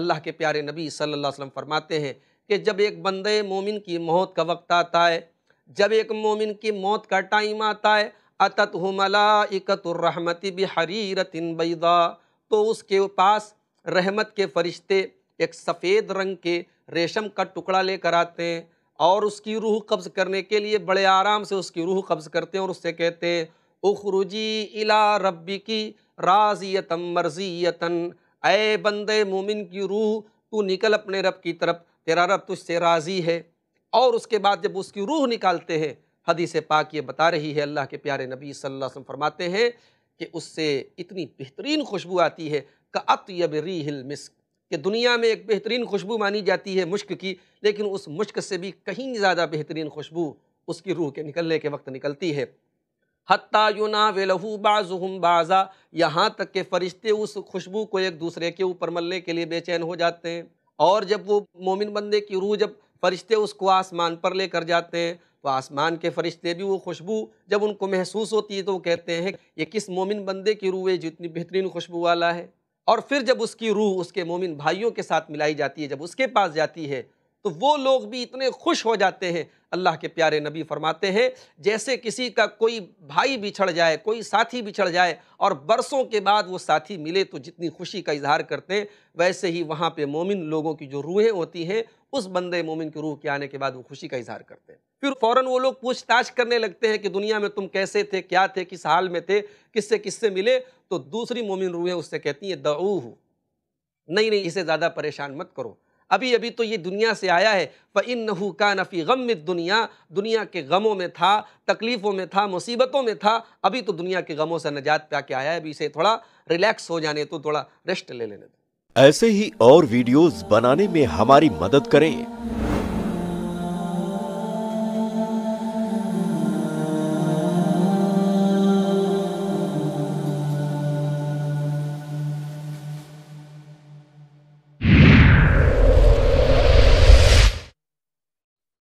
अल्लाह के प्यारे नबी सल्लल्लाहु अलैहि वसल्लम फरमाते हैं कि जब एक बंदे मोमिन की मौत का वक्त आता है जब एक मोमिन की मौत का टाइम आता है अतत मलाकतरहमति बहरीरतिन बैदा तो उसके पास रहमत के फरिश्ते एक सफ़ेद रंग के रेशम का टुकड़ा लेकर आते हैं और उसकी रूह कब्ज़ करने के लिए बड़े आराम से उसकी रूह कब्ज़ करते हैं और उससे कहते हैं उखरुजी इला रब्बी की राजियतम मर्जियतन अय बंदे मोमिन की रूह तू निकल अपने रब की तरफ तेरा रब तुझसे राज़ी है और उसके बाद जब उसकी रूह निकालते हैं हदीस पाक ये बता रही है अल्लाह के प्यारे नबी सल्लल्लाहु अलैहि वसल्लम फरमाते हैं कि उससे इतनी बेहतरीन खुशबू आती है का यब री हिल मिस्क कि दुनिया में एक बेहतरीन खुशबू मानी जाती है मुश्क की लेकिन उस मुश्क से भी कहीं ज़्यादा बेहतरीन खुशबू उसकी रूह के निकलने के वक्त निकलती है हती युना वेलहू बाजुम बाज़ा यहाँ तक के फ़रिश्ते उस खुशबू को एक दूसरे के ऊपर मलने के लिए बेचैन हो जाते हैं और जब वो मोमिन बंदे की रूह जब फ़रिश्ते उसको आसमान पर ले कर जाते हैं तो आसमान के फ़रिश्ते भी वो खुशबू जब उनको महसूस होती है तो वो कहते हैं ये किस मोमिन बंदे की रूह है जितनी बेहतरीन खुशबू वाला है और फिर जब उसकी रूह उसके मोमिन भाइयों के साथ मिलाई जाती है जब उसके पास जाती है तो वो लोग भी इतने खुश हो जाते हैं अल्लाह के प्यारे नबी फरमाते हैं जैसे किसी का कोई भाई बिछड़ जाए कोई साथी बिछड़ जाए और बरसों के बाद वो साथी मिले तो जितनी खुशी का इजहार करते हैं वैसे ही वहाँ पे मोमिन लोगों की जो रूहें होती हैं उस बंदे मोमिन की रूह के आने के बाद वो खुशी का इजहार करते हैं फिर फ़ौर वो लोग पूछताछ करने लगते हैं कि दुनिया में तुम कैसे थे क्या थे किस हाल में थे किससे किससे मिले तो दूसरी मोमिन रूहें उससे कहती हैं दऊ नहीं नहीं इसे ज़्यादा परेशान मत करो अभी अभी तो ये दुनिया से आया है व इन नहू का नफ़ी गम में दुनिया दुनिया के गमों में था तकलीफ़ों में था मुसीबतों में था अभी तो दुनिया के गमों से नजात पा के आया है अभी इसे थोड़ा रिलैक्स हो जाने तो थोड़ा रेस्ट ले लेने दो ऐसे ही और वीडियोस बनाने में हमारी मदद करें